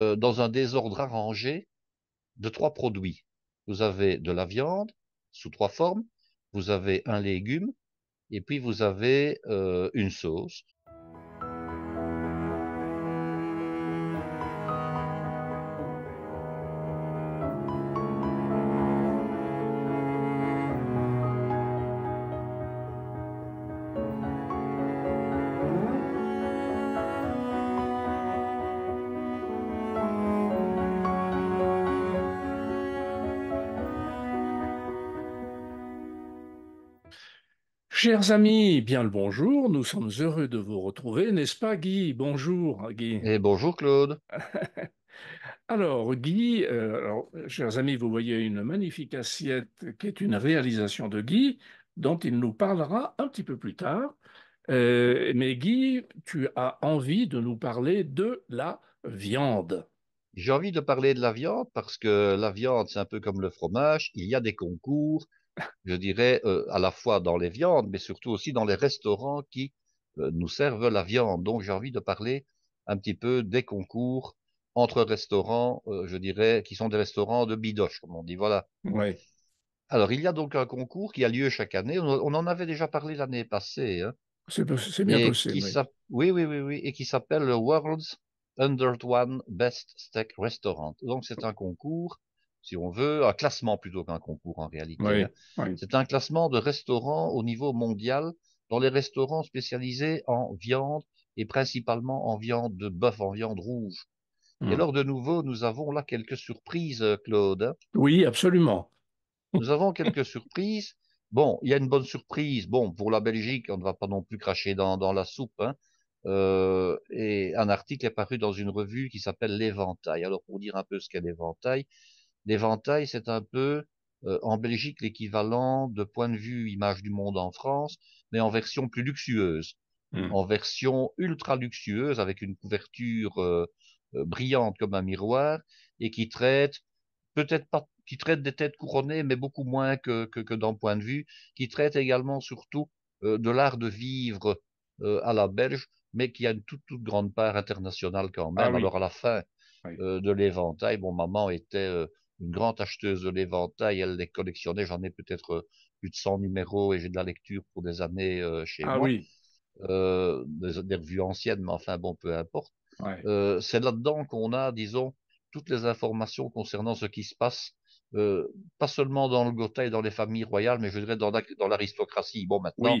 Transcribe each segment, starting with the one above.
Euh, dans un désordre arrangé de trois produits. Vous avez de la viande sous trois formes, vous avez un légume, et puis vous avez euh, une sauce chers amis, bien le bonjour, nous sommes heureux de vous retrouver, n'est-ce pas Guy Bonjour Guy. Et bonjour Claude. alors Guy, euh, alors, chers amis, vous voyez une magnifique assiette qui est une réalisation de Guy dont il nous parlera un petit peu plus tard. Euh, mais Guy, tu as envie de nous parler de la viande. J'ai envie de parler de la viande parce que la viande, c'est un peu comme le fromage, il y a des concours, je dirais, euh, à la fois dans les viandes, mais surtout aussi dans les restaurants qui euh, nous servent la viande. Donc j'ai envie de parler un petit peu des concours entre restaurants, euh, je dirais, qui sont des restaurants de bidoche, comme on dit. Voilà. Oui. Alors il y a donc un concours qui a lieu chaque année. On, en avait déjà parlé l'année passée. Hein. c'est bien possible. Oui. oui. oui, oui, et qui s'appelle le World's Under One Best Steak Restaurant. Donc c'est oh. un concours si on veut, un classement plutôt qu'un concours en réalité. Hein. C'est un classement de restaurants au niveau mondial dans les restaurants spécialisés en viande et principalement en viande de bœuf, en viande rouge. Et hmm. alors de nouveau, nous avons là quelques surprises, euh, Claude. Hein. Oui, absolument. Nous avons quelques surprises. Bon, il y a une bonne surprise. Bon, pour la Belgique, on ne va pas non plus cracher dans, la soupe. Hein. Euh, et un article est paru dans une revue qui s'appelle L'éventail. Alors pour dire un peu ce qu'est l'éventail, L'éventail, c'est un peu euh, en Belgique l'équivalent de point de vue image du monde en France, mais en version plus luxueuse, hmm. en version ultra luxueuse avec une couverture euh, euh, brillante comme un miroir et qui traite peut-être qui traite des têtes couronnées, mais beaucoup moins que, dans Point de vue, qui traite également surtout de l'art de vivre à la Belge, mais qui a une toute, grande part internationale quand ah même. Alors à la fin de l'éventail, mon maman était une grande acheteuse de l'éventail, elle les collectionnait, j'en ai peut-être euh, plus de 100 numéros et j'ai de la lecture pour des années euh, chez ah moi. Oui. Euh, des, revues anciennes, mais enfin bon, peu importe. c'est là-dedans qu'on a, disons, toutes les informations concernant ce qui se passe, pas seulement dans le Gotha et dans les familles royales, mais je dirais dans l'aristocratie. bon, maintenant,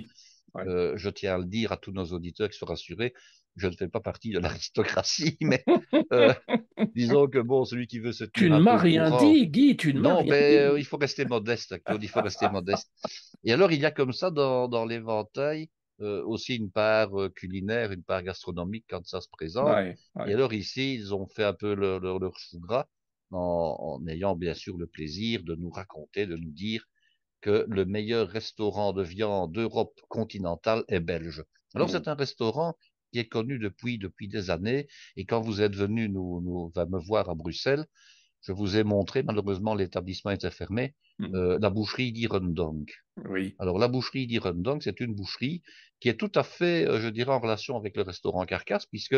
je tiens à le dire à tous nos auditeurs qui sont rassurés, je ne fais pas partie de l'aristocratie, mais euh, disons que bon, celui qui veut se Tu ne m'as rien dit, Guy, tu ne m'as rien dit. Non, euh, mais il faut rester modeste, Claude, il faut rester modeste. Et alors, il y a comme ça dans, l'éventail euh, aussi une part culinaire, une part gastronomique quand ça se présente. Et alors, ici, ils ont fait un peu leur, leur, en, ayant bien sûr le plaisir de nous raconter, de nous dire que le meilleur restaurant de viande d'Europe continentale est belge. Alors, mmh. c'est un restaurant qui est connu depuis, depuis des années. Et quand vous êtes venu nous, me voir à Bruxelles, je vous ai montré, malheureusement l'établissement était fermé, mmh. euh, la boucherie d'Irendong. Oui. Alors la boucherie d'Irendong, c'est une boucherie qui est tout à fait, euh, je dirais, en relation avec le restaurant Carcasse, puisque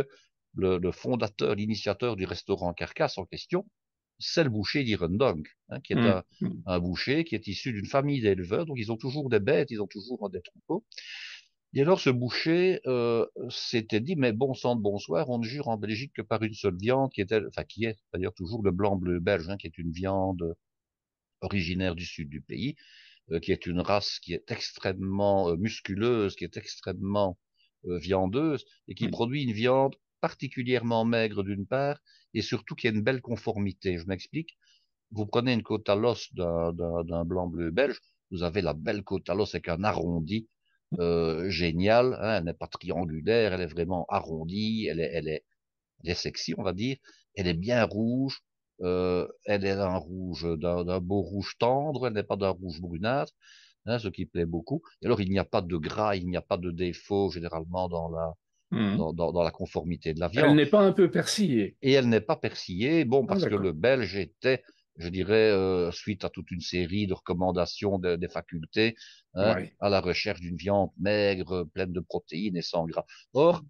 le, fondateur, l'initiateur du restaurant Carcasse en question, c'est le boucher d'Irendong, hein, qui est mmh. un, mmh. un, boucher qui est issu d'une famille d'éleveurs, donc ils ont toujours des bêtes, ils ont toujours des troupeaux. Et alors ce boucher euh, s'était dit mais bon sang de bonsoir, on ne jure en Belgique que par une seule viande qui était, enfin qui est d'ailleurs toujours le blanc bleu belge, hein, qui est une viande originaire du sud du pays, euh, qui est une race qui est extrêmement euh, musculeuse, qui est extrêmement viandeuse et qui produit une viande particulièrement maigre d'une part et surtout qui a une belle conformité. Je m'explique. Vous prenez une côte à l'os d'un blanc bleu belge, vous avez la belle côte à l'os avec un arrondi euh, géniale. Hein, elle n'est pas triangulaire, elle est vraiment arrondie, elle est, elle est, sexy, on va dire. Elle est bien rouge. Euh, elle est d'un rouge, d'un beau rouge tendre. Elle n'est pas d'un rouge brunâtre, hein, ce qui plaît beaucoup. Et alors, il n'y a pas de gras, il n'y a pas de défaut généralement dans la, hmm. Dans, la conformité de la viande. Elle n'est pas un peu persillée. Et elle n'est pas persillée, bon, ah, parce que le Belge était je dirais, euh, suite à toute une série de recommandations des facultés, hein, à la recherche d'une viande maigre, pleine de protéines et sans gras. Or,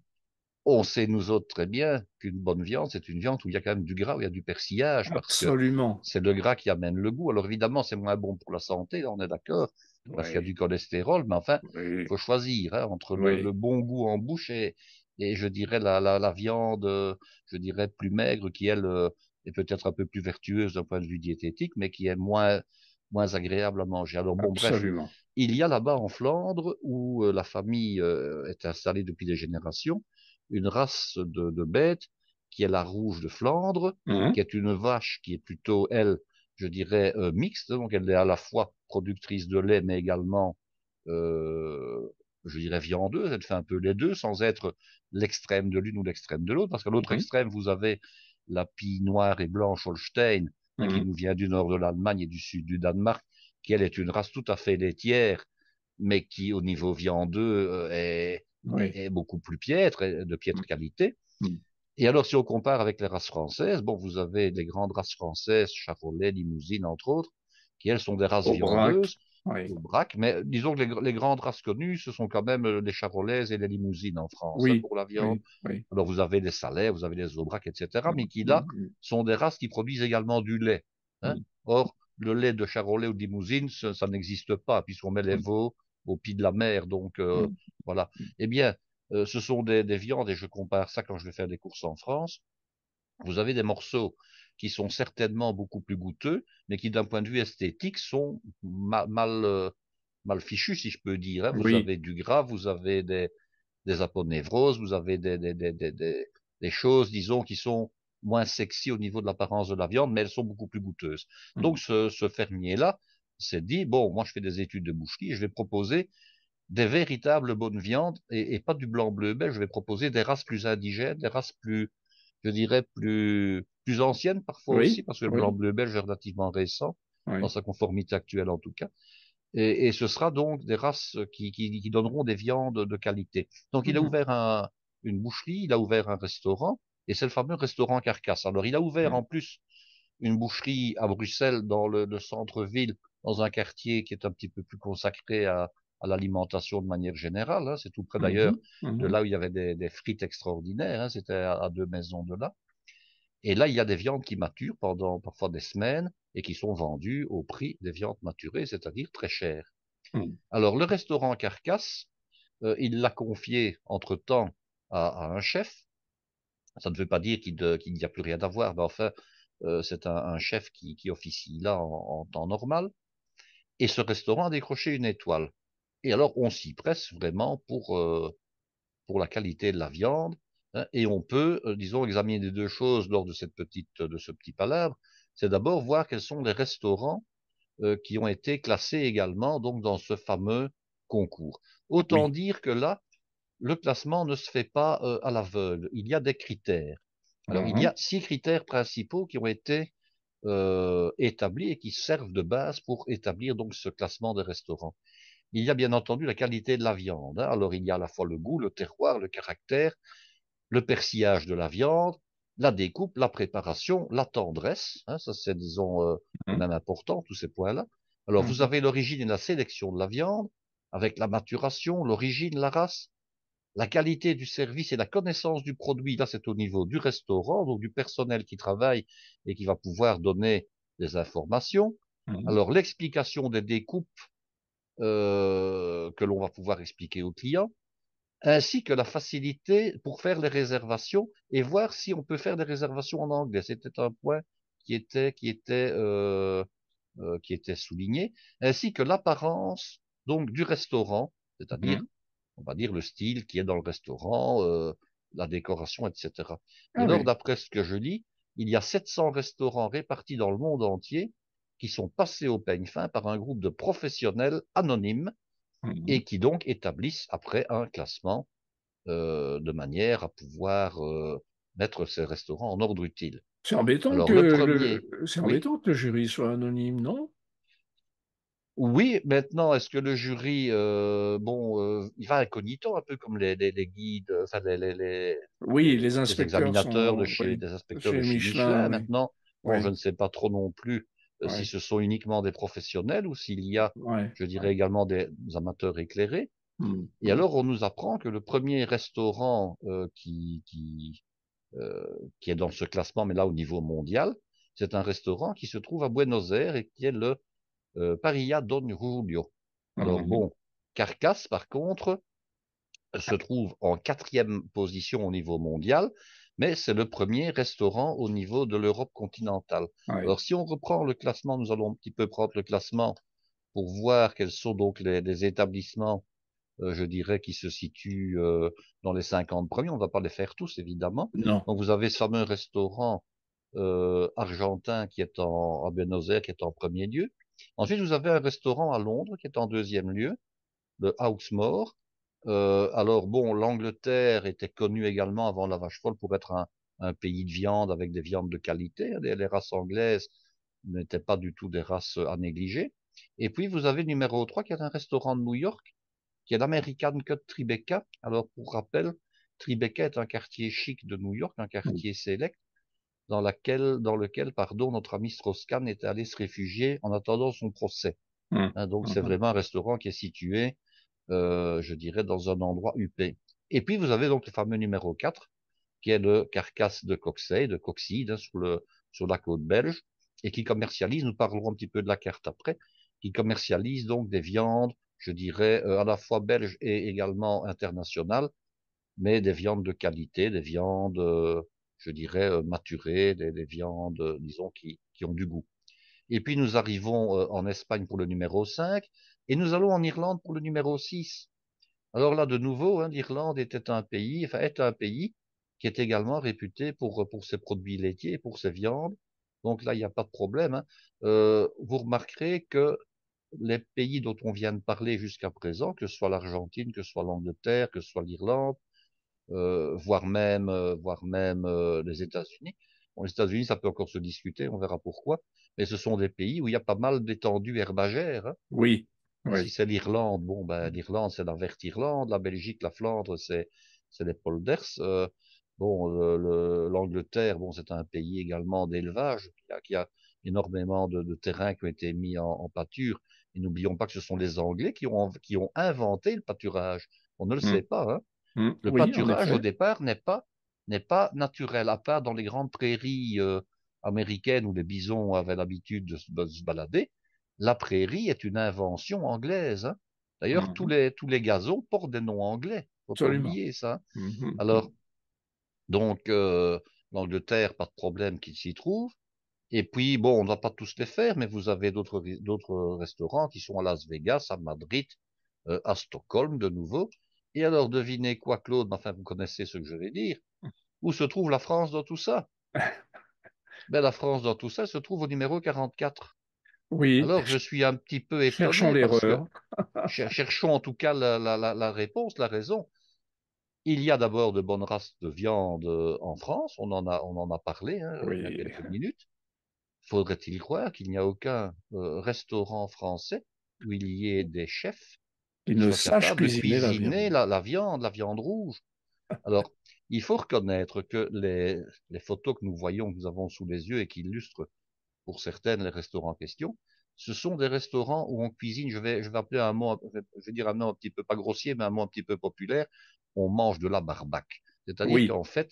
on sait nous autres très bien qu'une bonne viande, c'est une viande où il y a quand même du gras, où il y a du persillage. Absolument. c'est le gras qui amène le goût. Alors évidemment, c'est moins bon pour la santé, on est d'accord, parce qu'il y a du cholestérol, mais enfin, il faut choisir hein, entre le, bon goût en bouche et, je dirais la, viande, euh, je dirais plus maigre, qui le et peut-être un peu plus vertueuse d'un point de vue diététique, mais qui est moins, moins agréable à manger. Alors bon, Absolument. il y a là-bas en Flandre, où euh, la famille euh, est installée depuis des générations, une race de, bêtes qui est la rouge de Flandre, mmh. qui est une vache qui est plutôt, elle, je dirais, euh, mixte, donc elle est à la fois productrice de lait, mais également, je dirais, viandeuse, elle fait un peu les deux, sans être l'extrême de l'une ou l'extrême de l'autre, parce qu'à l'autre mmh. extrême, vous avez la pie noire et blanche Holstein, hein, qui mhm. nous vient du nord de l'Allemagne et du sud du Danemark, qui elle est une race tout à fait laitière, mais qui au niveau viandeux euh, est, beaucoup plus piètre, euh, de piètre mm. qualité. Mm. Et alors, si on compare avec les races françaises, bon, vous avez des grandes races françaises, Charolais, Limousine, entre autres, qui elles sont des races viandeuses, mais disons que les, grandes races connues, ce sont quand même euh, les charolaises et les Limousines en France hein, pour la viande. Alors vous avez les Salais, vous avez les Aubrac, etc. Mais qui là sont des races qui produisent également du lait. Hein. Or, le lait de Charolais ou de Limousine, ça, n'existe pas puisqu'on met les veaux au pied de la mer. Donc euh, voilà. Eh bien, euh, ce sont des viandes et je compare ça quand je vais faire des courses en France. Vous avez des morceaux qui sont certainement beaucoup plus goûteux, mais qui d'un point de vue esthétique sont mal, euh, mal, fichus, si je peux dire. Hein. Vous avez du gras, vous avez des, des vous avez des, des, des, choses, disons, qui sont moins sexy au niveau de l'apparence de la viande, mais elles sont beaucoup plus goûteuses. Mmh. Donc ce, ce fermier-là s'est dit, bon, moi je fais des études de boucherie, je vais proposer des véritables bonnes viandes et, pas du blanc bleu mais je vais proposer des races plus indigènes, des races plus, je dirais, plus, plus ancienne parfois aussi, parce que le blanc bleu belge est relativement récent, dans sa conformité actuelle en tout cas. Et, ce sera donc des races qui, donneront des viandes de qualité. Donc il a mhm. ouvert une boucherie, il a ouvert un restaurant, et c'est le fameux restaurant Carcasse. Alors il a ouvert en plus une boucherie à Bruxelles, dans le, centre-ville, dans un quartier qui est un petit peu plus consacré à, l'alimentation de manière générale. Hein. C'est tout près mhm. d'ailleurs mhm. de là où il y avait des, frites extraordinaires. Hein. C'était à, deux maisons de là. Et là, il y a des viandes qui maturent pendant parfois des semaines et qui sont vendues au prix des viandes maturées, c'est-à-dire très chères. Mmh. Alors le restaurant Carcasse, euh, il l'a confié entre-temps à, un chef. Ça ne veut pas dire qu'il n'y a plus rien à voir, mais enfin, euh, c'est un, chef qui, officie là en, temps normal. Et ce restaurant a décroché une étoile. Et alors, on s'y presse vraiment pour, euh, pour la qualité de la viande, Hein, et on peut, euh, disons, examiner deux choses lors de cette petite, euh, de ce petit palabre. C'est d'abord voir quels sont les restaurants euh, qui ont été classés également donc dans ce fameux concours. Autant dire que là, le classement ne se fait pas à l'aveugle. Il y a des critères. Alors, il y mmh a six critères principaux qui ont été établis et qui servent de base pour établir donc ce classement des restaurants. Il y a bien entendu la qualité de la viande. Hein. Alors, il y a à la fois le goût, le terroir, le caractère, le persillage de la viande, la découpe, la préparation, la tendresse. Hein, ça, c'est, disons, euh, mmh. même important, tous ces points-là. Alors, mmh. vous avez l'origine et la sélection de la viande, avec la maturation, l'origine, la race, la qualité du service et la connaissance du produit. Là, c'est au niveau du restaurant, donc du personnel qui travaille et qui va pouvoir donner des informations. Mmh. Alors, l'explication des découpes euh, que l'on va pouvoir expliquer aux clients ainsi que la facilité pour faire les réservations et voir si on peut faire des réservations en anglais. C'était un point qui était qui était euh, euh qui était souligné, ainsi que l'apparence donc du restaurant, c'est-à-dire mmh. on va dire le style qui est dans le restaurant, euh, la décoration, etc. Ah alors d'après ce que je lis, il y a 700 restaurants répartis dans le monde entier qui sont passés au peigne fin par un groupe de professionnels anonymes et mhm. qui donc établissent après un classement euh, de manière à pouvoir euh, mettre ces restaurants en ordre utile. C'est embêtant, que le, c'est embêtant que le jury soit anonyme, non oui, maintenant, est-ce que le jury, euh, bon, euh, il va incognito un peu comme les, les, les guides, les, les, oui, les inspecteurs, examinateurs de chez, des inspecteurs de Michelin. Maintenant, je ne sais pas trop non plus euh, si ce sont uniquement des professionnels ou s'il y a, je dirais également des amateurs éclairés. Mmh. Et mmh. alors, on nous apprend que le premier restaurant euh, qui, qui, euh, qui est dans ce classement, mais là au niveau mondial, c'est un restaurant qui se trouve à Buenos Aires et qui est le euh, Parilla Don Julio. Ah alors bon, Carcasse, par contre, se trouve en quatrième position au niveau mondial mais c'est le premier restaurant au niveau de l'Europe continentale. Alors si on reprend le classement, nous allons un petit peu prendre le classement pour voir quels sont donc les, établissements, euh, je dirais, qui se situent euh, dans les 50 premiers. On ne va pas les faire tous, évidemment. Donc vous avez ce fameux restaurant euh, argentin qui est à Buenos Aires, qui est en premier lieu. Ensuite, vous avez un restaurant à Londres qui est en deuxième lieu, le Housemore. Euh, alors bon, l'Angleterre était connue également avant la vache folle pour être un, pays de viande avec des viandes de qualité. Hein, les, races anglaises n'étaient pas du tout des races euh, à négliger. Et puis vous avez numéro 3 qui est un restaurant de New York, qui est l'American Cut Tribeca. Alors pour rappel, Tribeca est un quartier chic de New York, un quartier sélect, dans, laquelle, dans lequel pardon, notre ami Strauss-Kahn était allé se réfugier en attendant son procès. Mmh. Hein. donc mmh, c'est mmh. vraiment un restaurant qui est situé euh, je dirais, dans un endroit huppé. Et puis, vous avez donc le fameux numéro 4, qui est le carcasse de coxey, de coxide, hein, sur, la côte belge, et qui commercialise, nous parlerons un petit peu de la carte après, qui commercialise donc des viandes, je dirais, euh, à la fois belges et également internationales, mais des viandes de qualité, des viandes, euh, je dirais, maturées, des, viandes, disons, qui, qui, ont du goût. Et puis nous arrivons en Espagne pour le numéro 5, et nous allons en Irlande pour le numéro 6. Alors là, de nouveau, hein, l'Irlande était un pays, enfin, est un pays qui est également réputé pour, pour ses produits laitiers, pour ses viandes. Donc là, il n'y a pas de problème. Hein. Euh, vous remarquerez que les pays dont on vient de parler jusqu'à présent, que ce soit l'Argentine, que ce soit l'Angleterre, que ce soit l'Irlande, euh, voire même, euh, voire même les États-Unis. les États-Unis, ça peut encore se discuter, on verra pourquoi. Mais ce sont des pays où il y a pas mal d'étendues herbagères. Hein. Oui. Si c'est l'Irlande, bon, ben, l'Irlande, c'est la verte Irlande, la Belgique, la Flandre, c'est, c'est les polders. Euh, bon, l'Angleterre, bon, c'est un pays également d'élevage qui a, a, énormément de, de, terrains qui ont été mis en, pâture. Et n'oublions pas que ce sont les Anglais qui ont, qui ont inventé le pâturage. On ne le mmh. sait pas. Hein. Mmh. Le pâturage, au départ, n'est pas, n'est pas naturel, à part dans les grandes prairies euh, américaines où les bisons avaient l'habitude de se balader la prairie est une invention anglaise. Hein. D'ailleurs, tous, mmh les, tous les gazons portent des noms anglais. Faut pas oublier ça. Mmh alors, donc, euh, l'Angleterre, pas de problème qu'il s'y trouve. Et puis, bon, on ne va pas tous les faire, mais vous avez d'autres, d'autres restaurants qui sont à Las Vegas, à Madrid, euh, à Stockholm de nouveau. Et alors, devinez quoi, Claude, enfin, vous connaissez ce que je vais dire. Où se trouve la France dans tout ça ben, La France dans tout ça se trouve au numéro 44. Oui. Alors je suis un petit peu effrayé. Cherchons l'erreur. cherchons en tout cas la, réponse, la raison. Il y a d'abord de bonnes races de viande euh, en France, on en a, on en a parlé hein, il y a quelques minutes. Faudrait-il croire qu'il n'y a aucun euh, restaurant français où il y ait des chefs qui ne sachent pas cuisiner la, viande. la viande, rouge Alors, il faut reconnaître que les, les photos que nous voyons, que nous avons sous les yeux et qui illustrent pour certaines les restaurants en question, ce sont des restaurants où on cuisine, je vais, je vais appeler un mot, je vais dire un nom un petit peu pas grossier, mais un mot un petit peu populaire, on mange de la barbaque. C'est-à-dire qu'en fait,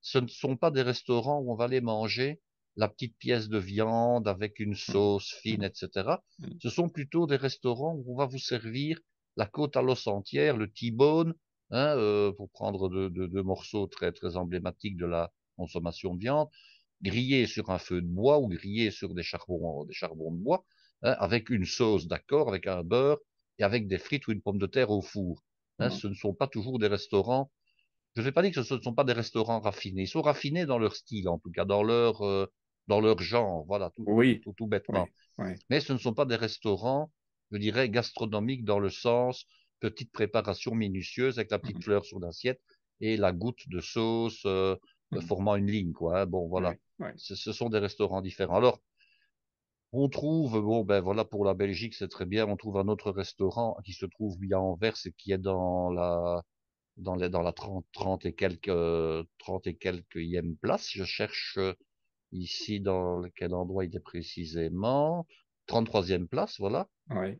ce ne sont pas des restaurants où on va aller manger la petite pièce de viande avec une sauce fine, etc. Ce sont plutôt des restaurants où on va vous servir la côte à l'os entière, le T-bone, hein, euh, pour prendre deux morceaux très, très emblématiques de la consommation de viande, grillé sur un feu de bois ou grillé sur des charbons, des charbons de bois, hein, avec une sauce d'accord, avec un beurre et avec des frites ou une pomme de terre au four. Hein. Mmh. Ce ne sont pas toujours des restaurants. Je ne vais pas dire que ce ne sont pas des restaurants raffinés. Ils sont raffinés dans leur style, en tout cas, dans leur euh, dans leur genre, voilà, tout, tout, bêtement. Mais ce ne sont pas des restaurants, je dirais, gastronomiques dans le sens petite préparation minutieuse avec la petite mmh. fleur sur l'assiette et la goutte de sauce, euh, Mmh. formant une ligne, quoi. Hein, bon, voilà. Ce, sont des restaurants différents. Alors, on trouve, bon, ben voilà, pour la Belgique, c'est très bien. On trouve un autre restaurant qui se trouve bien en Anvers et qui est dans la, dans la, dans la 30, 30 et quelques, trente et quelques ième place. Je cherche euh, ici dans quel endroit il est précisément. 33e place, voilà. Oui.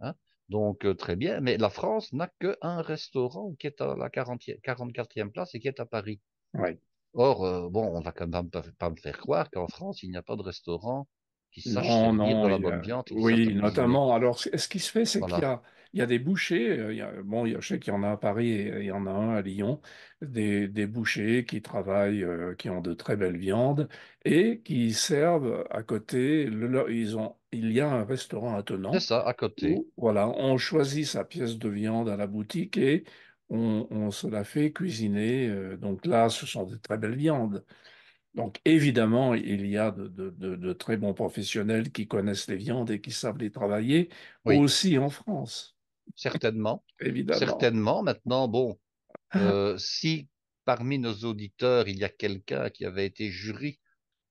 Hein donc euh, très bien, mais la France n'a qu'un restaurant qui est à la 40e, 44e place et qui est à Paris. Oui. Or, euh, bon, on va quand même pas, pas me faire croire qu'en France, il n'y a pas de restaurant qui sache la bonne viande. Oui, notamment. Alors, ce qui se fait, c'est qu'il y a, il y a des bouchers. Euh, il a, bon, je sais qu'il y en a à Paris et il y en a un à Lyon. Des, bouchers qui travaillent, euh, qui ont de très belles viandes et qui servent à côté. ils ont, il y a un restaurant attenant. C'est ça, à côté. voilà, on choisit sa pièce de viande à la boutique et on, se la fait cuisiner. Euh, donc là, ce sont des très belles viandes. Donc évidemment, il y a de, très bons professionnels qui connaissent les viandes et qui savent les travailler, aussi en France. Certainement. évidemment. Certainement. Maintenant, bon, ah. euh, si parmi nos auditeurs, il y a quelqu'un qui avait été jury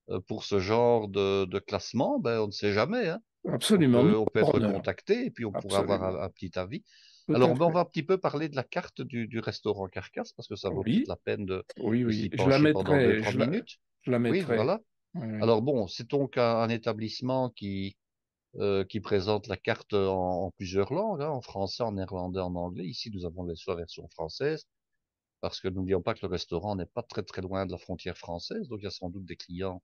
euh, pour ce genre de, classement, ben, on ne sait jamais. Hein. Absolument. On peut, on peut être et puis on pourra avoir un petit avis. Alors, on va un petit peu parler de la carte du, restaurant Carcasse, parce que ça vaut la peine de. Oui, oui, je, la mettrai, deux, je, la, je la mettrai. Oui, voilà. Alors, bon, c'est donc un, établissement qui, euh, qui présente la carte en, plusieurs langues, hein, en français, en néerlandais, en anglais. Ici, nous avons la version française, parce que n'oublions pas que le restaurant n'est pas très, très loin de la frontière française, donc il y a sans doute des clients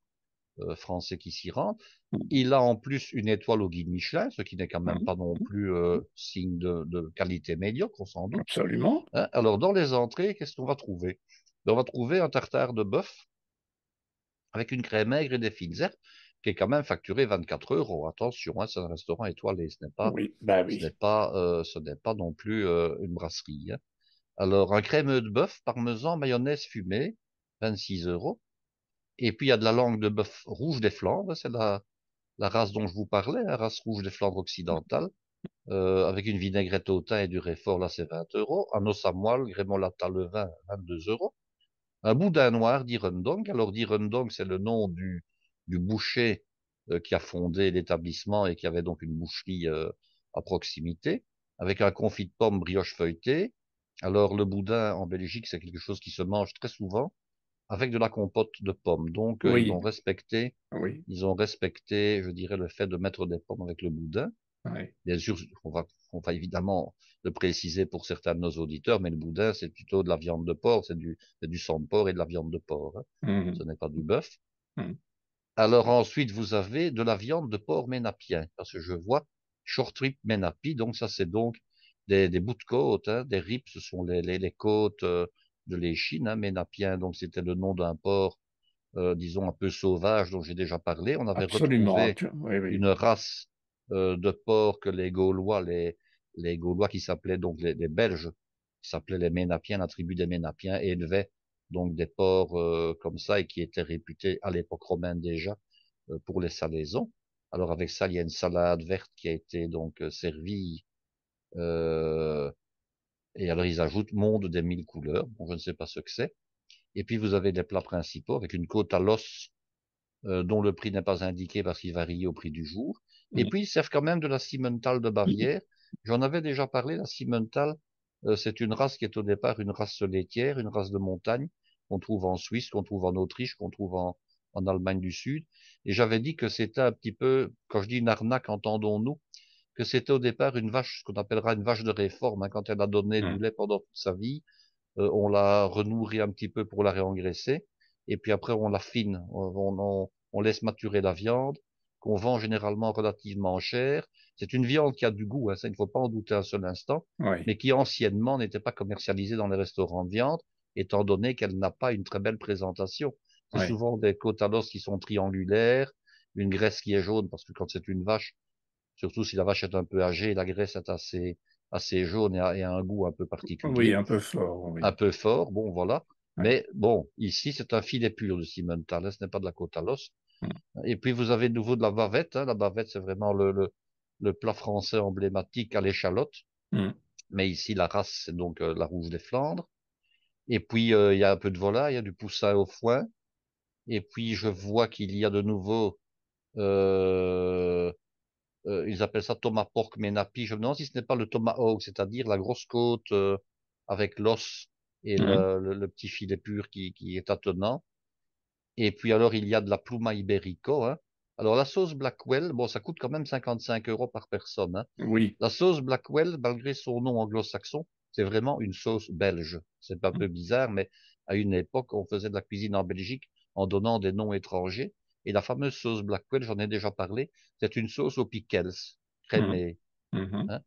euh, français qui s'y rend. Mmh. Il a en plus une étoile au guide Michelin, ce qui n'est quand même mmh. pas non mmh. plus euh, signe de, qualité médiocre, on s'en doute. Absolument. Hein, alors, dans les entrées, qu'est-ce qu'on va trouver On va trouver un tartare de bœuf avec une crème maigre et des fines herbes, qui est quand même facturé 24 euros. Attention, hein, c'est un restaurant étoilé, ce n'est pas, bah pas, euh, pas non plus une brasserie. Hein. Alors, un crème de bœuf parmesan mayonnaise fumée, 26 euros. Et puis il y a de la langue de bœuf rouge des Flandres, c'est la, la, race dont je vous parlais, la hein, race rouge des Flandres occidentales, euh, avec une vinaigrette au thym et du réfort, là c'est 20 euros, un os à moelle, grémolata le vin, 22 euros, un boudin noir d'Irendong, alors d'Irendong c'est le nom du, boucher euh, qui a fondé l'établissement et qui avait donc une boucherie euh, à proximité, avec un confit de pomme brioche feuilletée, alors le boudin en Belgique c'est quelque chose qui se mange très souvent, avec de la compote de pommes. Donc, euh, ils ont respecté, ah ils ont respecté, je dirais, le fait de mettre des pommes avec le boudin. Ah Bien sûr, on va, évidemment le préciser pour certains de nos auditeurs, mais le boudin, c'est plutôt de la viande de porc, c'est du, sang de porc et de la viande de porc. Hein. Mmh. Ce n'est pas du bœuf. Mmh. Alors ensuite, vous avez de la viande de porc ménapien, parce que je vois short rib ménapi, donc ça c'est donc des, bouts de côte, hein. des rips, ce sont les, côtes, euh, de l'Échine, hein, donc c'était le nom d'un port, euh, disons, un peu sauvage dont j'ai déjà parlé. On avait retrouvé une race euh, de porcs que les Gaulois, les, les Gaulois qui s'appelaient donc les, Belges, qui s'appelaient les Ménapiens, la tribu des Ménapiens, élevaient donc des porcs euh, comme ça et qui étaient réputés à l'époque romaine déjà pour les salaisons. Alors avec ça, il y a une salade verte qui a été donc servie euh, et alors ils ajoutent monde des mille couleurs. Bon, je ne sais pas ce que c'est. Et puis vous avez des plats principaux avec une côte à l'os euh, dont le prix n'est pas indiqué parce qu'il varie au prix du jour. Et puis ils servent quand même de la cimentale de Bavière. J'en avais déjà parlé. La cimentale, euh, c'est une race qui est au départ une race laitière, une race de montagne qu'on trouve en Suisse, qu'on trouve en Autriche, qu'on trouve en, en Allemagne du Sud. Et j'avais dit que c'était un petit peu, quand je dis une arnaque, entendons-nous, que c'était au départ une vache, ce qu'on appellera une vache de réforme. Hein. quand elle a donné du mmh. lait pendant toute sa vie, euh, on l'a renourrit un petit peu pour la réengraisser, et puis après on l'affine, on, on, laisse maturer la viande, qu'on vend généralement relativement cher. C'est une viande qui a du goût, hein, ça il ne faut pas en douter un seul instant, mais qui anciennement n'était pas commercialisée dans les restaurants de viande, étant donné qu'elle n'a pas une très belle présentation. C'est souvent des côtes qui sont triangulaires, une graisse qui est jaune, parce que quand c'est une vache, surtout si la vache est un peu âgée, la graisse est assez, assez jaune et a, un goût un peu particulier. Oui, un peu fort. Un peu fort, bon, voilà. Mais bon, ici, c'est un filet pur de Simmental, hein, ce n'est pas de la côte à l'os. Hmm. Et puis, vous avez de nouveau de la bavette. Hein. La bavette, c'est vraiment le, plat français emblématique à l'échalote. Hmm. Mais ici, la race, c'est donc euh, la rouge des Flandres. Et puis, euh, il y a un peu de volaille, il y a du poussin au foin. Et puis, je vois qu'il y a de nouveau euh, euh, ils appellent ça tomahawk menapi. Je me demande si ce n'est pas le tomahawk, c'est-à-dire la grosse côte euh, avec l'os et le, mhm. petit filet pur qui, est attenant. Et puis alors, il y a de la pluma ibérico. Hein. Alors, la sauce Blackwell, bon, ça coûte quand même 55 euros par personne. Hein. Oui. La sauce Blackwell, malgré son nom anglo-saxon, c'est vraiment une sauce belge. C'est un peu bizarre, mais à une époque, on faisait de la cuisine en Belgique en donnant des noms étrangers. Et la fameuse sauce Blackwell, j'en ai déjà parlé, c'est une sauce aux pickles, mhm. crémée. Mhm. Hein?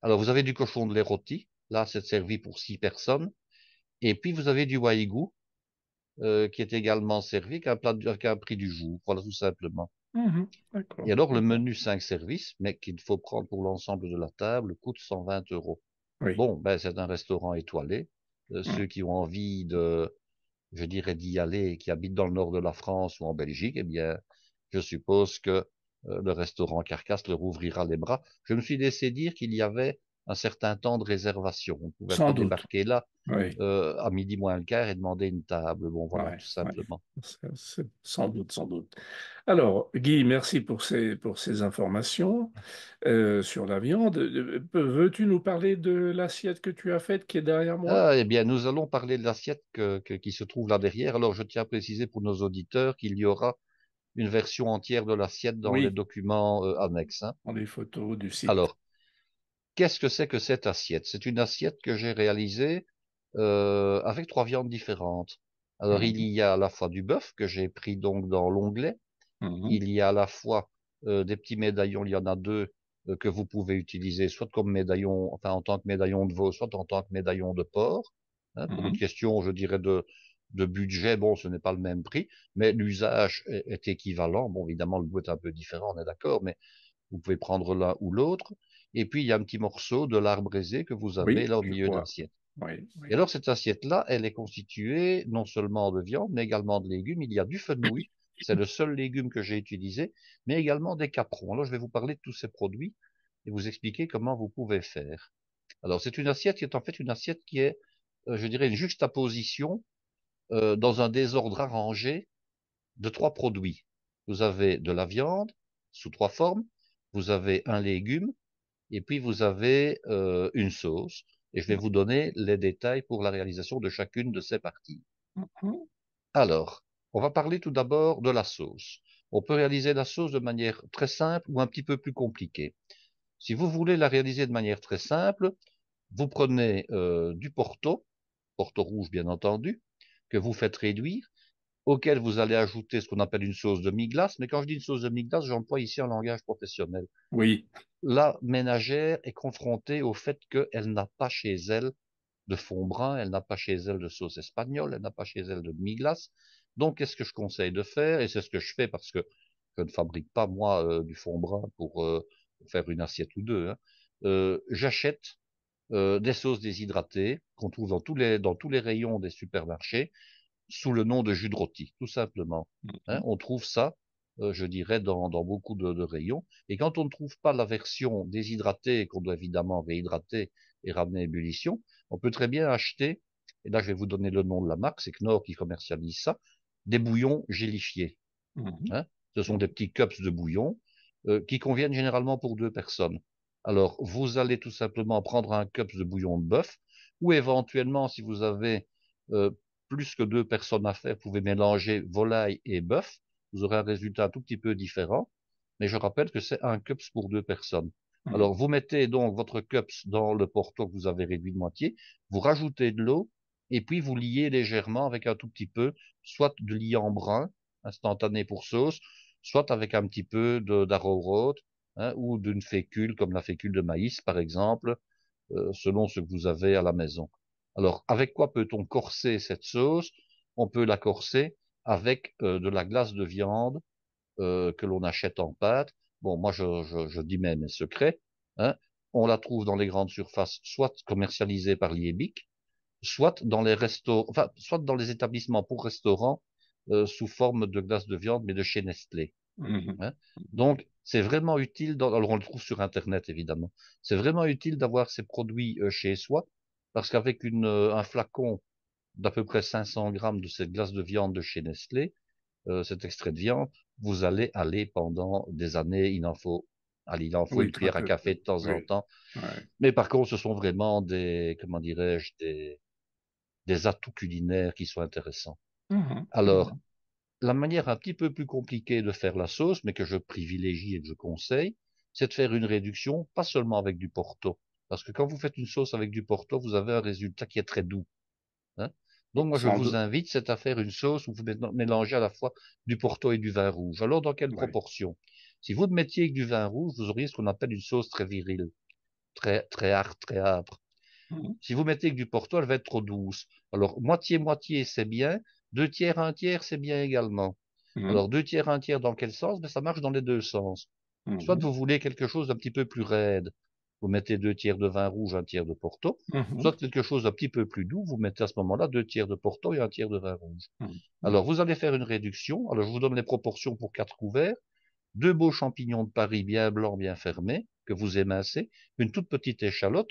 Alors, vous avez du cochon de lait Là, c'est servi pour six personnes. Et puis, vous avez du waïgou, euh, qui est également servi qu'un plat un prix du jour. Voilà, tout simplement. Mhm. et alors, le menu 5 services, mais qu'il faut prendre pour l'ensemble de la table, coûte 120 euros. Bon, ben, c'est un restaurant étoilé. Euh, mm. ceux qui ont envie de, je dirais, d'y aller, qui habite dans le nord de la France ou en Belgique, eh bien, je suppose que euh, le restaurant Carcasse leur ouvrira les bras. Je me suis laissé dire qu'il y avait un certain temps de réservation. On pouvait pas débarquer là euh, à midi moins le quart et demander une table. Bon, voilà, tout simplement. Sans doute, sans doute. Alors, Guy, merci pour ces, pour ces informations euh, sur la viande. Euh, veux-tu nous parler de l'assiette que tu as faite qui est derrière moi ah, Eh bien, nous allons parler de l'assiette qui se trouve là derrière. Alors, je tiens à préciser pour nos auditeurs qu'il y aura une version entière de l'assiette dans les documents annexes. Hein. Dans les photos du site. Alors, Qu'est-ce que c'est que cette assiette C'est une assiette que j'ai réalisée euh, avec trois viandes différentes. Alors, il mhm. y a à la fois du bœuf que j'ai pris donc dans l'onglet. Mhm. Il y a à la fois euh, des petits médaillons. Il y en a deux euh, que vous pouvez utiliser, soit comme médaillon, enfin en tant que médaillon de veau, soit en tant que médaillon de porc. Hein. pour une mhm. question, je dirais de de budget, bon, ce n'est pas le même prix, mais l'usage est, est, équivalent. Bon, évidemment, le goût est un peu différent, on est d'accord, mais vous pouvez prendre l'un ou l'autre. Et puis, il y a un petit morceau de l'arbre braisé que vous avez là au milieu de l'assiette. Oui, Et alors, cette assiette-là, elle est constituée non seulement de viande, mais également de légumes. Il y a du fenouil, c'est le seul légume que j'ai utilisé, mais également des caprons. Alors, je vais vous parler de tous ces produits et vous expliquer comment vous pouvez faire. Alors, c'est une assiette qui est en fait une assiette qui est, euh, je dirais, une juxtaposition euh, dans un désordre arrangé de trois produits. Vous avez de la viande sous trois formes, vous avez un légume et puis vous avez euh, une sauce. Et je vais mmh. vous donner les détails pour la réalisation de chacune de ces parties. Mmh Alors, on va parler tout d'abord de la sauce. On peut réaliser la sauce de manière très simple ou un petit peu plus compliquée. Si vous voulez la réaliser de manière très simple, vous prenez euh, du porto, porto rouge bien entendu, que vous faites réduire, auquel vous allez ajouter ce qu'on appelle une sauce de mi-glace. Mais quand je dis une sauce de mi-glace, j'emploie ici un langage professionnel. Oui. La ménagère est confrontée au fait qu'elle n'a pas chez elle de fond brun, elle n'a pas chez elle de sauce espagnole, elle n'a pas chez elle de mi-glace. Donc, qu'est-ce que je conseille de faire Et c'est ce que je fais parce que je ne fabrique pas, moi, euh, du fond brun euh, pour faire une assiette ou deux. Hein. Euh, j'achète des sauces déshydratées qu'on trouve dans tous, les, dans tous les rayons des supermarchés sous le nom de jus de rôti, tout simplement. Hein. Mhm. on trouve ça, euh, je dirais, dans, beaucoup de, rayons. Et quand on ne trouve pas la version déshydratée, qu'on doit évidemment réhydrater et ramener à ébullition, on peut très bien acheter, et là je vais vous donner le nom de la marque, c'est Knorr qui commercialise ça, des bouillons gélifiés. Mhm. Hein. Ce sont des petits cups de bouillon euh, qui conviennent généralement pour deux personnes. Alors, vous allez tout simplement prendre un cup de bouillon de bœuf, ou éventuellement, si vous avez euh, plus que deux personnes à faire, vous pouvez mélanger volaille et bœuf. Vous aurez un résultat un tout petit peu différent. Mais je rappelle que c'est un cups pour deux personnes. Mhm. Alors, vous mettez donc votre cups dans le porto que vous avez réduit de moitié. Vous rajoutez de l'eau et puis vous liez légèrement avec un tout petit peu, soit de liant brun, instantané pour sauce, soit avec un petit peu d'arrowroot hein, ou d'une fécule comme la fécule de maïs par exemple, euh, selon ce que vous avez à la maison. Alors, avec quoi peut-on corser cette sauce On peut la corser avec euh, de la glace de viande euh, que l'on achète en pâte. Bon, moi, je, dis même un secret hein. On la trouve dans les grandes surfaces, soit commercialisée par l'IEBIC, soit dans les restos, soit dans les établissements pour restaurants euh, sous forme de glace de viande, mais de chez Nestlé. Mmh hein. Donc, c'est vraiment utile. Alors, on le trouve sur Internet, évidemment. C'est vraiment utile d'avoir ces produits chez soi parce qu'avec une, euh, un flacon d'à peu près 500 grammes de cette glace de viande de chez Nestlé, euh, cet extrait de viande, vous allez aller pendant des années, il en faut, allez, il en faut une cuillère à café de temps en temps. Mais par contre, ce sont vraiment des, comment dirais-je, des, des atouts culinaires qui sont intéressants. Mmh mmh Alors, la manière un petit peu plus compliquée de faire la sauce, mais que je privilégie et que je conseille, c'est de faire une réduction, pas seulement avec du porto, parce que quand vous faites une sauce avec du Porto, vous avez un résultat qui est très doux. Hein. donc moi, je vous invite c'est à faire une sauce où vous mélangez à la fois du Porto et du vin rouge. Alors dans quelle proportion Si vous mettiez avec du vin rouge, vous auriez ce qu'on appelle une sauce très virile, très très âpre, très âpre. Mmh. Si vous mettez avec du Porto, elle va être trop douce. Alors moitié moitié, c'est bien. Deux tiers un tiers, c'est bien également. Mmh. Alors deux tiers un tiers dans quel sens ben, ça marche dans les deux sens. Soit mmh. vous voulez quelque chose d'un petit peu plus raide, vous mettez deux tiers de vin rouge, un tiers de porto. Vous mhm. Soit quelque chose d'un petit peu plus doux, vous mettez à ce moment-là deux tiers de porto et un tiers de vin rouge. Mhm. Alors, vous allez faire une réduction. Alors, je vous donne les proportions pour quatre couverts. Deux beaux champignons de Paris bien blancs, bien fermés, que vous émincez. Une toute petite échalote.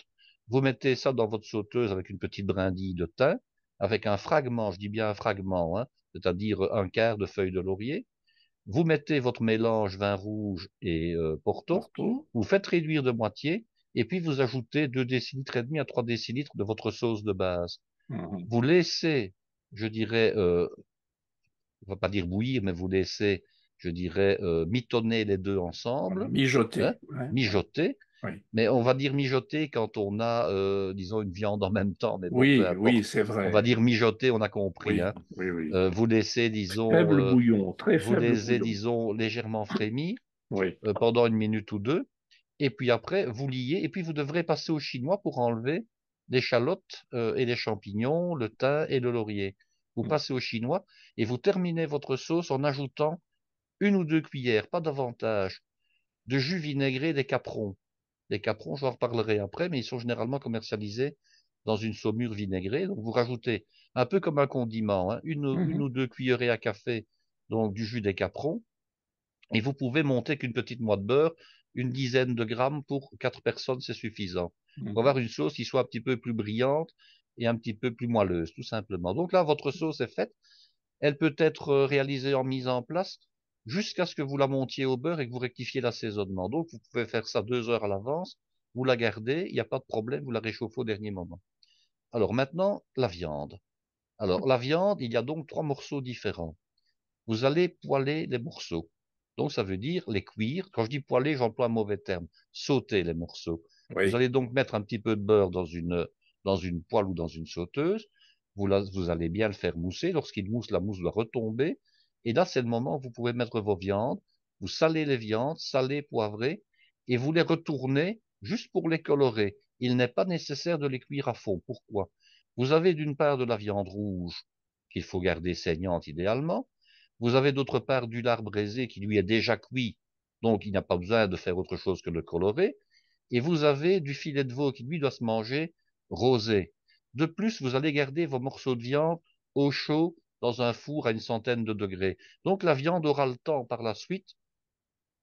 Vous mettez ça dans votre sauteuse avec une petite brindille de thym, avec un fragment, je dis bien un fragment, hein, c'est-à-dire un quart de feuille de laurier. Vous mettez votre mélange vin rouge et euh, porto. Vous faites réduire de moitié et puis vous ajoutez 2 décilitres et demi à 3 décilitres de votre sauce de base. Mmh. Vous laissez, je dirais, euh, on va pas dire bouillir, mais vous laissez, je dirais, euh, mitonner les deux ensemble. Mijoter. Hein? Mijoter. Mais on va dire mijoter quand on a, euh, disons, une viande en même temps. oui, c'est vrai. On va dire mijoter, on a compris. Hein. Euh, vous laissez, disons, bouillon, vous laissez, disons, légèrement frémir pendant une minute ou deux et puis après, vous liez, et puis vous devrez passer au chinois pour enlever les chalottes euh, et les champignons, le thym et le laurier. Vous mmh. passez au chinois et vous terminez votre sauce en ajoutant une ou deux cuillères, pas davantage, de jus vinaigré des caprons. Les caprons, je vous en reparlerai après, mais ils sont généralement commercialisés dans une saumure vinaigrée. Donc vous rajoutez un peu comme un condiment, hein, mmh une, ou deux cuillerées à café, donc du jus des caprons. Et vous pouvez monter qu'une petite moitié de beurre une dizaine de grammes pour quatre personnes, c'est suffisant. On va mmh. avoir une sauce qui soit un petit peu plus brillante et un petit peu plus moelleuse, tout simplement. Donc là, votre sauce est faite. Elle peut être euh, réalisée en mise en place jusqu'à ce que vous la montiez au beurre et que vous rectifiez l'assaisonnement. Donc vous pouvez faire ça deux heures à l'avance, vous la gardez, il n'y a pas de problème, vous la réchauffez au dernier moment. Alors maintenant, la viande. Alors la viande, il y a donc trois morceaux différents. Vous allez poêler les morceaux. Donc ça veut dire les cuire. Quand je dis poêler, j'emploie un mauvais terme. Sauter les morceaux. Vous allez donc mettre un petit peu de beurre dans une, dans une poêle ou dans une sauteuse. Vous, vous allez bien le faire mousser. Lorsqu'il mousse, la mousse doit retomber. Et là, c'est le moment où vous pouvez mettre vos viandes. Vous salez les viandes, salez, poivrez, et vous les retournez juste pour les colorer. Il n'est pas nécessaire de les cuire à fond. Pourquoi Vous avez d'une part de la viande rouge qu'il faut garder saignante idéalement. Vous avez d'autre part du lard braisé qui lui est déjà cuit, donc il n'a pas besoin de faire autre chose que le colorer. Et vous avez du filet de veau qui lui doit se manger rosé. De plus, vous allez garder vos morceaux de viande au chaud dans un four à une centaine de degrés. Donc la viande aura le temps par la suite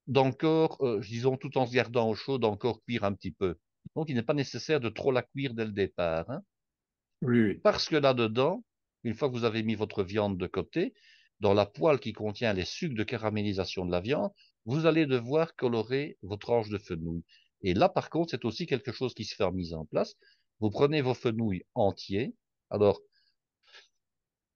d'encore, euh, disons tout en se gardant au chaud, d'encore cuire un petit peu. Donc il n'est pas nécessaire de trop la cuire dès le départ. Hein. Parce que là-dedans, une fois que vous avez mis votre viande de côté, dans la poêle qui contient les sucs de caramélisation de la viande, vous allez devoir colorer votre tranches de fenouil. Et là, par contre, c'est aussi quelque chose qui se fait en mise en place. Vous prenez vos fenouils entiers. Alors,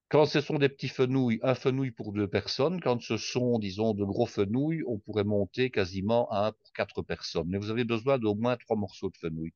quand ce sont des petits fenouils, un fenouil pour deux personnes. Quand ce sont, disons, de gros fenouils, on pourrait monter quasiment à un pour quatre personnes. Mais vous avez besoin d'au moins trois morceaux de fenouil.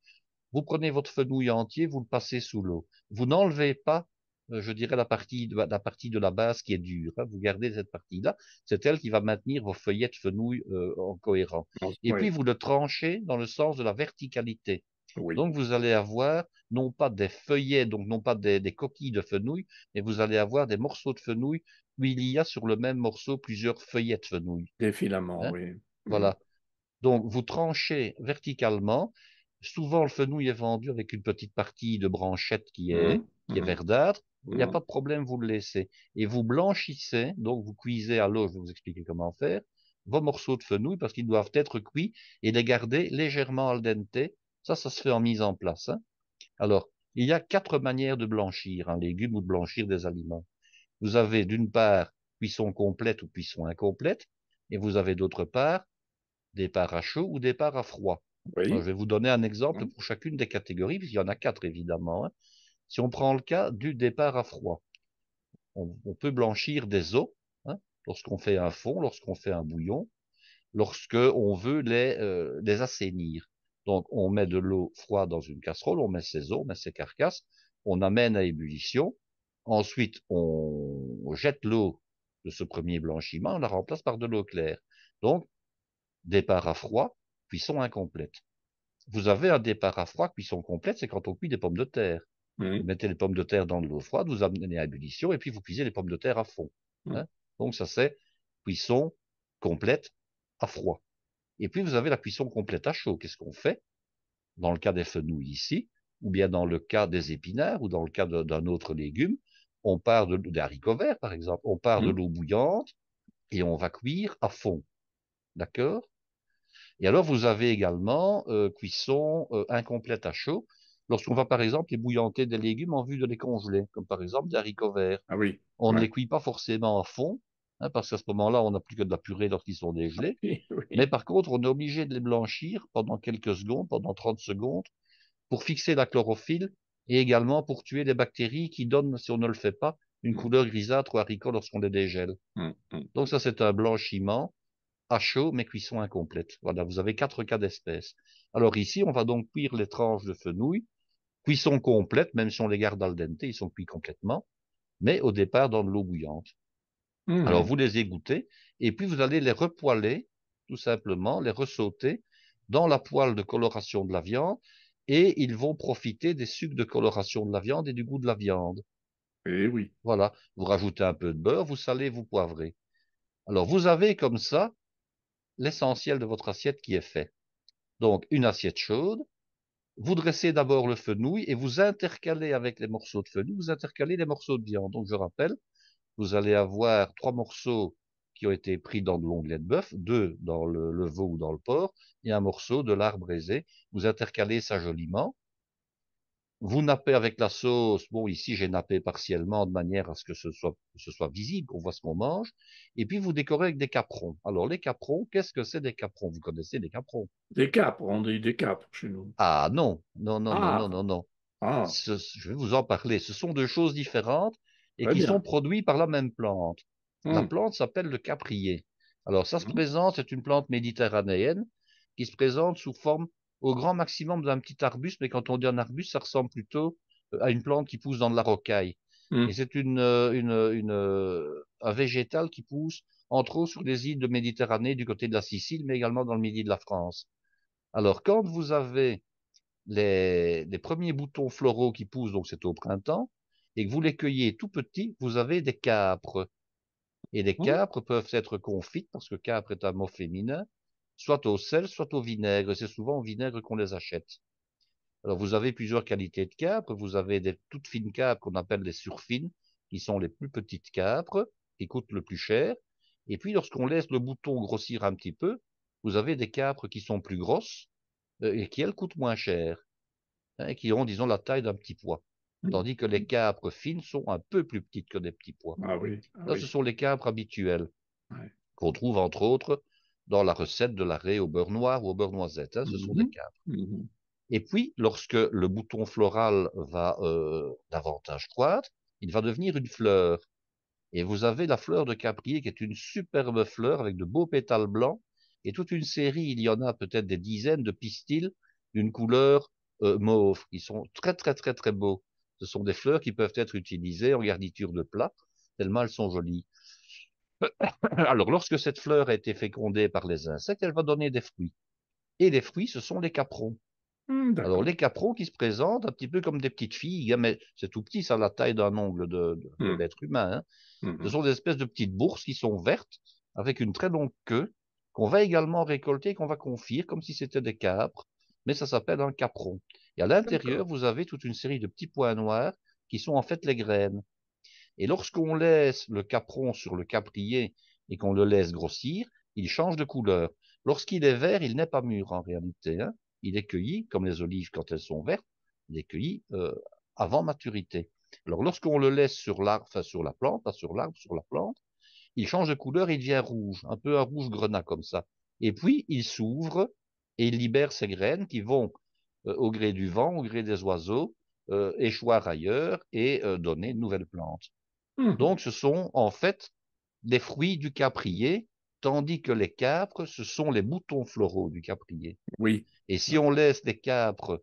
Vous prenez votre fenouil entier, vous le passez sous l'eau. Vous n'enlevez pas euh, je dirais, la partie de la, de la base qui est dure. Hein. Vous gardez cette partie-là, c'est elle qui va maintenir vos feuillets de fenouil euh, en cohérent. Et puis, vous le tranchez dans le sens de la verticalité. Donc, vous allez avoir non pas des feuillets, donc non pas des, coquilles de fenouil, mais vous allez avoir des morceaux de fenouil où il y a sur le même morceau plusieurs feuillets de fenouil. Des filaments, hein? oui. Voilà. Mmh. Donc, vous tranchez verticalement Souvent, le fenouil est vendu avec une petite partie de branchette qui est, mmh, qui est mmh. verdâtre. Il n'y a mmh. pas de problème, vous le laissez. Et vous blanchissez, donc vous cuisez à l'eau, je vais vous expliquer comment faire, vos morceaux de fenouil parce qu'ils doivent être cuits et les garder légèrement al dente. Ça, ça se fait en mise en place. Hein. Alors, il y a quatre manières de blanchir un légume ou de blanchir des aliments. Vous avez d'une part cuisson complète ou cuisson incomplète, et vous avez d'autre part des parts à chaud ou des parts à froid je vais vous donner un exemple pour chacune des catégories, il y en a quatre évidemment. Hein. Si on prend le cas du départ à froid, on, peut blanchir des eaux hein, lorsqu'on fait un fond, lorsqu'on fait un bouillon, lorsque veut euh, les, assainir. Donc on met de l'eau froide dans une casserole, on met ses eaux, on met ses carcasses, on amène à ébullition. Ensuite, on jette l'eau de ce premier blanchiment, on la remplace par de l'eau claire. Donc, départ à froid, cuisson incomplète. Vous avez un départ à froid, cuisson complète, c'est quand on cuit des pommes de terre. Vous mettez les pommes de terre dans de l'eau froide, vous amenez à ébullition et puis vous cuisez les pommes de terre à fond. Hein. Donc ça c'est cuisson complète à froid. Et puis vous avez la cuisson complète à chaud. Qu'est-ce qu'on fait Dans le cas des fenouilles ici, ou bien dans le cas des épinards, ou dans le cas d'un autre légume, on part de, des haricots verts par exemple, on part de l'eau bouillante et on va cuire à fond. D'accord et alors, vous avez également euh, cuisson euh, incomplète à chaud, lorsqu'on va par exemple ébouillanter des légumes en vue de les congeler, comme par exemple des haricots verts. Ah oui. On ne les cuit pas forcément à fond, hein, parce qu'à ce moment-là, on n'a plus que de la purée lorsqu'ils sont ah dégelés. Mais par contre, on est obligé de les blanchir pendant quelques secondes, pendant 30 secondes, pour fixer la chlorophylle et également pour tuer les bactéries qui donnent, si on ne le fait pas, une mm. couleur grisâtre aux haricots lorsqu'on les dégèle. Mm, mm. Donc ça, c'est un blanchiment à chaud mais cuisson incomplète. Voilà, vous avez quatre cas d'espèces. Alors ici, on va donc cuire les tranches de fenouil, cuisson complète, même si on les garde al dente, ils sont cuits complètement, mais au départ dans de l'eau bouillante. Hmm. Alors vous les égouttez et puis vous allez les repoiler, tout simplement, les ressauter dans la poêle de coloration de la viande et ils vont profiter des sucs de coloration de la viande et du goût de la viande. Eh oui. Voilà. Vous rajoutez un peu de beurre, vous salez, vous poivrez. Alors vous avez comme ça l'essentiel de votre assiette qui est fait. Donc, une assiette chaude, vous dressez d'abord le fenouil et vous intercalez avec les morceaux de fenouil, vous intercalez les morceaux de viande. Donc, je rappelle, vous allez avoir trois morceaux qui ont été pris dans de l'onglet de bœuf, deux dans le, veau ou dans le porc, et un morceau de l'arbre braisé. Vous intercalez ça joliment, vous nappez avec la sauce. Bon, ici, j'ai nappé partiellement de manière à ce que ce soit, visible, qu'on voit ce qu'on mange. Et puis, vous décorez avec des caprons. Alors, les caprons, qu'est-ce que c'est des caprons Vous connaissez les caprons Des caprons on dit des capes chez nous. Ah non, non, non, non, ah. non, non, Ah. je vais vous en parler. Ce sont deux choses différentes et qui sont produites par la même plante. La hum. plante s'appelle le caprier. Alors, ça se hum. présente, c'est une plante méditerranéenne qui se présente sous forme au grand maximum d'un petit arbuste, mais quand on dit un arbuste, ça ressemble plutôt euh, à une plante qui pousse dans de la rocaille. Hmm. Et c'est une, euh, euh, un végétal qui pousse, entre autres, sur les îles de Méditerranée, du côté de la Sicile, mais également dans le midi de la France. Alors, quand vous avez les, premiers boutons floraux qui poussent, donc c'est au printemps, et que vous les cueillez tout petits, vous avez des capres. Et les capres peuvent être confites, parce que capre est un mot féminin, soit au sel, soit au vinaigre. C'est souvent au vinaigre qu'on les achète. Alors vous avez plusieurs qualités de capres. Vous avez des toutes fines capres qu'on appelle les surfines, qui sont les plus petites capres, qui coûtent le plus cher. Et puis lorsqu'on laisse le bouton grossir un petit peu, vous avez des capres qui sont plus grosses euh, et qui elles coûtent moins cher, hein, et qui ont disons la taille d'un petit pois. Mmh. Tandis que les capres fines sont un peu plus petites que des petits pois. Ah oui. Là, ah ce sont les capres habituels qu'on trouve entre autres dans la recette de l'arrêt au beurre noir ou au beurre noisette. Hein, ce sont des mmh cadres. Mmh et puis, lorsque le bouton floral va euh, davantage croître, il va devenir une fleur. Et vous avez la fleur de caprier qui est une superbe fleur avec de beaux pétales blancs et toute une série, il y en a peut-être des dizaines de pistils d'une couleur euh, mauve. Ils sont très très très très beaux. Ce sont des fleurs qui peuvent être utilisées en garniture de plat, tellement elles sont jolies. Alors, lorsque cette fleur a été fécondée par les insectes, elle va donner des fruits. Et les fruits, ce sont les caprons. Hmm, Alors, les caprons qui se présentent un petit peu comme des petites filles, hein, mais c'est tout petit, ça la taille d'un ongle de, hmm. humain. Hein. Hmm, ce sont des espèces de petites bourses qui sont vertes, avec une très longue queue, qu'on va également récolter, qu'on va confire, comme si c'était des capres, mais ça s'appelle un capron. Et à l'intérieur, vous avez toute une série de petits points noirs qui sont en fait les graines. Et lorsqu'on laisse le capron sur le caprier et qu'on le laisse grossir, il change de couleur. Lorsqu'il est vert, il n'est pas mûr en réalité. Hein. Il est cueilli, comme les olives quand elles sont vertes, il est cueilli euh, avant maturité. Alors lorsqu'on le laisse sur l'arbre, sur la plante, hein, sur l'arbre, sur la plante, il change de couleur, il devient rouge, un peu un rouge grenat comme ça. Et puis il s'ouvre et il libère ses graines qui vont euh, au gré du vent, au gré des oiseaux, euh, échoir ailleurs et euh, donner de nouvelles plantes. Mmh. Donc, ce sont en fait les fruits du caprier, tandis que les capres, ce sont les boutons floraux du caprier. Oui. Et si on laisse les capres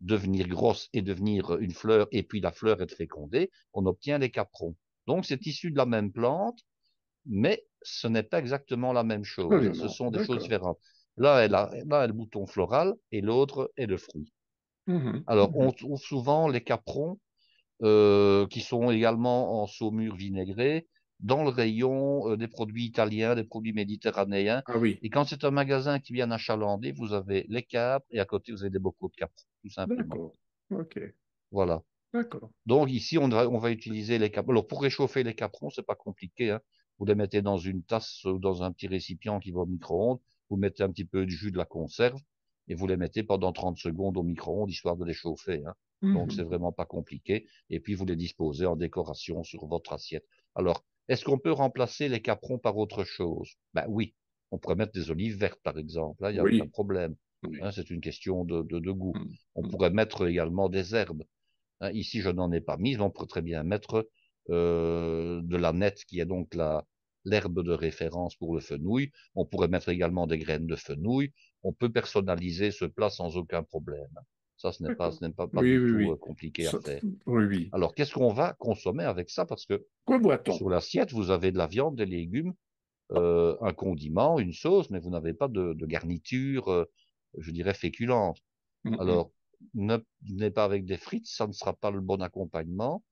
devenir grosses et devenir une fleur, et puis la fleur est fécondée, on obtient les caprons. Donc, c'est issu de la même plante, mais ce n'est pas exactement la même chose. ce sont des choses différentes. Là elle a là le bouton floral et l'autre est le fruit. Mmh Alors, mmh on trouve souvent les caprons euh, qui sont également en saumure vinaigrée, dans le rayon euh, des produits italiens, des produits méditerranéens. Ah oui. Et quand c'est un magasin qui vient achalander, vous avez les capres et à côté, vous avez des bocaux de capres, tout simplement. D'accord. OK. Voilà. D'accord. Donc ici, on va, on va utiliser les capres. Alors pour réchauffer les caprons, c'est pas compliqué. Hein. Vous les mettez dans une tasse ou euh, dans un petit récipient qui va au micro-ondes. Vous mettez un petit peu de jus de la conserve et vous les mettez pendant 30 secondes au micro-ondes histoire de les chauffer. Hein. Mmh donc c'est vraiment pas compliqué. Et puis vous les disposez en décoration sur votre assiette. Alors, est-ce qu'on peut remplacer les caprons par autre chose Ben oui, on pourrait mettre des olives vertes par exemple. il hein, n'y a pas aucun problème. Hein, c'est une question de, de, goût. Mmh. On mmh. pourrait mettre également des herbes. Hein. ici, je n'en ai pas mis, mais on pourrait très bien mettre euh, de la nette, qui est donc l'herbe de référence pour le fenouil. On pourrait mettre également des graines de fenouil on peut personnaliser ce plat sans aucun problème. Ça, ce n'est pas, ce n'est pas, pas du tout euh, compliqué à faire. Alors, qu'est-ce qu'on va consommer avec ça Parce que sur l'assiette, vous avez de la viande, des légumes, euh, un condiment, une sauce, mais vous n'avez pas de, garniture, euh, je dirais, féculente. Alors, ne venez pas avec des frites, ça ne sera pas le bon accompagnement.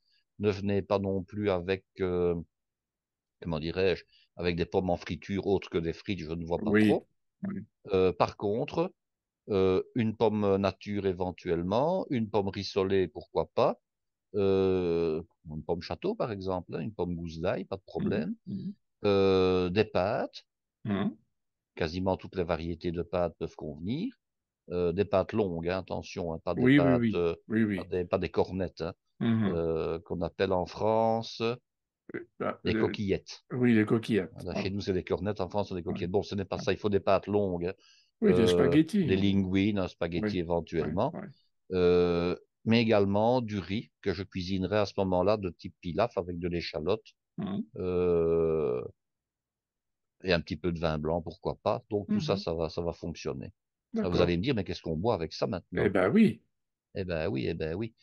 Ne venez pas non plus avec, comment dirais-je, avec des pommes en friture autres que des frites, je ne vois pas trop. Euh, par contre, euh, une pomme nature éventuellement, une pomme rissolée, pourquoi pas, euh, une pomme château par exemple, hein, une pomme gousse pas de mmh. problème, mmh. des pâtes, mmh. quasiment toutes les variétés de pâtes peuvent convenir, des pâtes longues, hein, attention, hein, pas des pâtes, Pas, des, cornettes, qu'on appelle en France les, ah, coquillettes. Oui, les coquillettes. Ah. chez nous, c'est des cornettes, en France, c'est des coquillettes. Bon, ce n'est pas ça, il faut des pâtes longues. Oui, des euh, spaghettis. Des hein. linguines, un spaghetti éventuellement. Euh, mais également du riz que je cuisinerai à ce moment-là de type pilaf avec de l'échalote. Mmh. Euh, et un petit peu de vin blanc, pourquoi pas. Donc tout ça, mmh ça va, ça va fonctionner. Ah, vous allez me dire, mais qu'est-ce qu'on boit avec ça maintenant Eh bien oui. Eh ben oui, eh ben oui.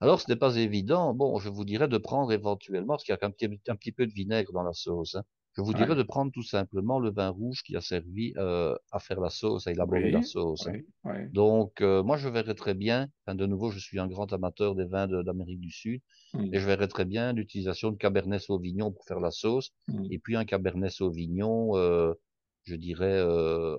Alors, ce n'est pas évident. Bon, je vous dirais de prendre éventuellement, parce qu'il y a un petit, un petit, peu de vinaigre dans la sauce. Hein. je vous dirais de prendre tout simplement le vin rouge qui a servi euh, à faire la sauce, à élaborer la sauce. Hein. Donc, euh, moi, je verrais très bien, de nouveau, je suis un grand amateur des vins d'Amérique du Sud, et mmh. je verrais très bien l'utilisation de Cabernet Sauvignon pour faire la sauce, mmh. et puis un Cabernet Sauvignon, euh, je dirais,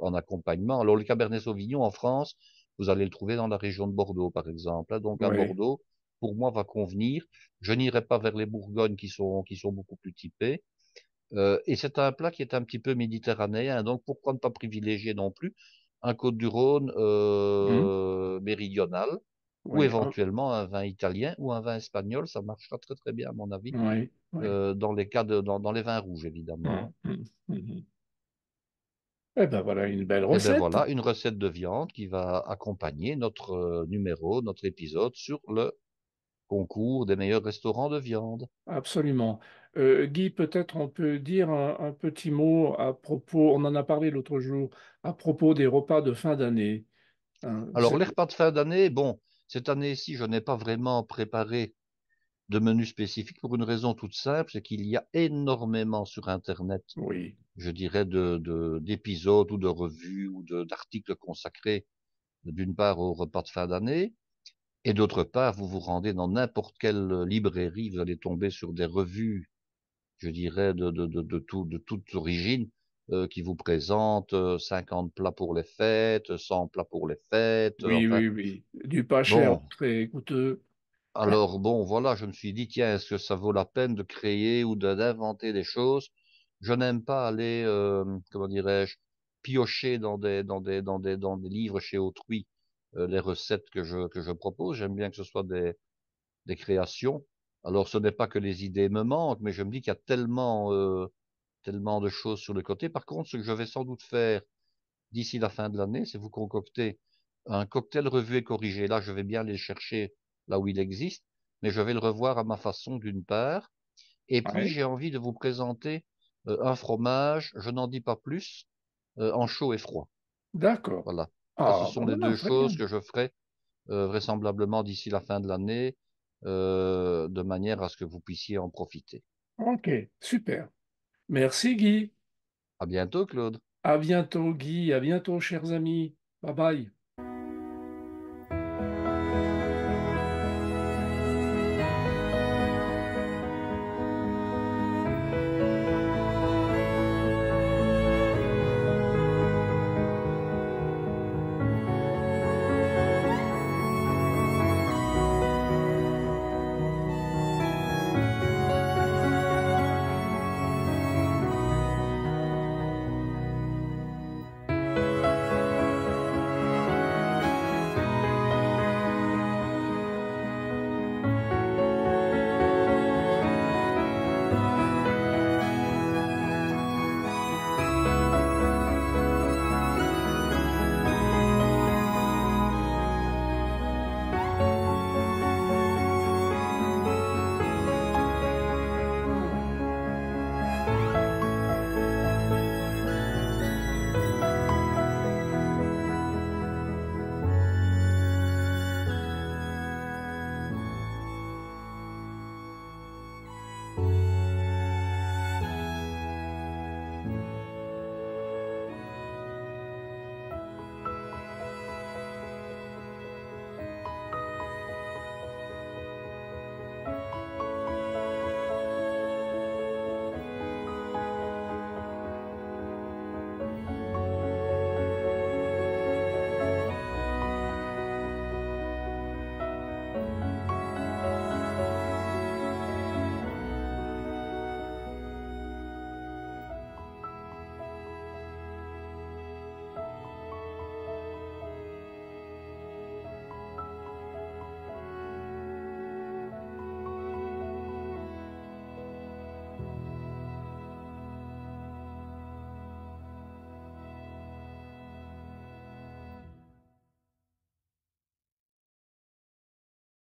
en accompagnement. Alors, le Cabernet Sauvignon, en France, vous allez le trouver dans la région de Bordeaux, par exemple. Hein. Donc, à Bordeaux, pour moi va convenir. Je n'irai pas vers les Bourgognes qui sont, qui sont beaucoup plus typés. Euh, et c'est un plat qui est un petit peu méditerranéen, donc pourquoi ne pas privilégier non plus un Côte du Rhône mmh. euh, méridional ou ah. éventuellement un vin italien ou un vin espagnol, ça marchera très très bien à mon avis euh, dans les cas de dans, les vins rouges évidemment. Mmh, mmh, et eh ben voilà une belle eh ben recette. Et voilà une recette de viande qui va accompagner notre numéro, notre épisode sur le concours des meilleurs restaurants de viande. Absolument. Euh, Guy, peut-être on peut dire un, petit mot à propos, on en a parlé l'autre jour, à propos des repas de fin d'année. Hein, Alors les repas de fin d'année, bon, cette année-ci, je n'ai pas vraiment préparé de menu spécifique pour une raison toute simple, c'est qu'il y a énormément sur Internet, oui. je dirais, d'épisodes de, ou de revues ou d'articles consacrés d'une part aux repas de fin d'année, et d'autre part, vous vous rendez dans n'importe quelle euh, librairie, vous allez tomber sur des revues, je dirais, de, de, de, tout, de toute origine, euh, qui vous présentent 50 euh, plats pour les fêtes, 100 plats pour les fêtes. Oui, oui, Du pas cher, très coûteux. Alors bon, voilà, je me suis dit, tiens, est-ce que ça vaut la peine de créer ou d'inventer des choses Je n'aime pas aller, comment dirais-je, piocher dans, des, dans, des, dans des livres chez autrui. Euh, les recettes que je, propose. J'aime bien que ce soit des, des créations. Alors ce n'est pas que les idées me manquent, mais je me dis qu'il y a tellement, euh, tellement de choses sur le côté. Par contre, ce que je vais sans doute faire d'ici la fin de l'année, c'est vous concocter un cocktail revu et corrigé. Là, je vais bien les chercher là où il existe, mais je vais le revoir à ma façon d'une part. Et puis, j'ai envie de vous présenter euh, un fromage, je n'en dis pas plus, en chaud et froid. D'accord. Voilà. Ah, ce sont les deux choses que je ferai euh, vraisemblablement d'ici la fin de l'année, euh, de manière à ce que vous puissiez en profiter. Ok, super. Merci Guy. À bientôt Claude. À bientôt Guy, à bientôt chers amis. Bye bye.